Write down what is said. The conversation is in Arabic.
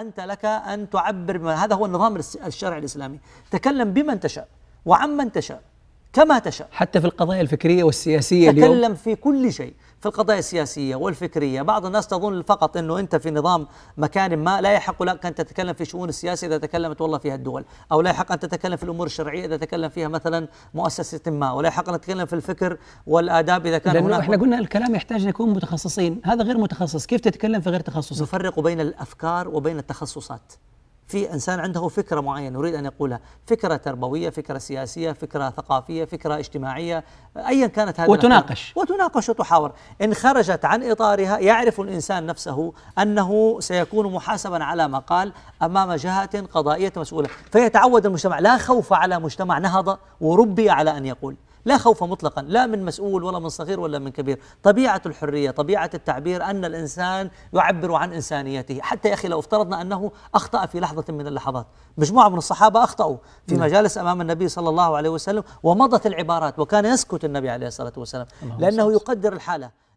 أنت لك أن تعبر هذا هو النظام الشرعي الإسلامي تكلم بمن تشاء وعمن تشاء كما تشاء حتى في القضايا الفكرية والسياسية تكلم اليوم. في كل شيء في القضايا السياسية والفكرية بعض الناس تظن فقط أنه أنت في نظام مكان ما لا يحق لك أن تتكلم في شؤون السياسة إذا تكلمت والله فيها الدول أو لا يحق أن تتكلم في الأمور الشرعية إذا تكلم فيها مثلا مؤسسة ما ولا يحق أن تتكلم في الفكر والآداب إذا كان هناك إحنا قلنا الكلام يحتاج أن يكون متخصصين هذا غير متخصص كيف تتكلم في غير تخصص نفرق بين الأفكار وبين التخصصات في انسان عنده فكره معينه يريد ان يقولها، فكره تربويه، فكره سياسيه، فكره ثقافيه، فكره اجتماعيه، ايا كانت هذه وتناقش وتناقش وتحاور، ان خرجت عن اطارها يعرف الانسان نفسه انه سيكون محاسبا على ما قال امام جهه قضائيه مسؤوله، فيتعود المجتمع لا خوف على مجتمع نهض وربي على ان يقول. لا خوف مطلقا لا من مسؤول ولا من صغير ولا من كبير طبيعة الحرية طبيعة التعبير أن الإنسان يعبر عن إنسانيته حتى يا أخي لو افترضنا أنه أخطأ في لحظة من اللحظات مجموعة من الصحابة أخطأوا في نعم. مجالس أمام النبي صلى الله عليه وسلم ومضت العبارات وكان يسكت النبي عليه الصلاة والسلام لأنه يقدر الحالة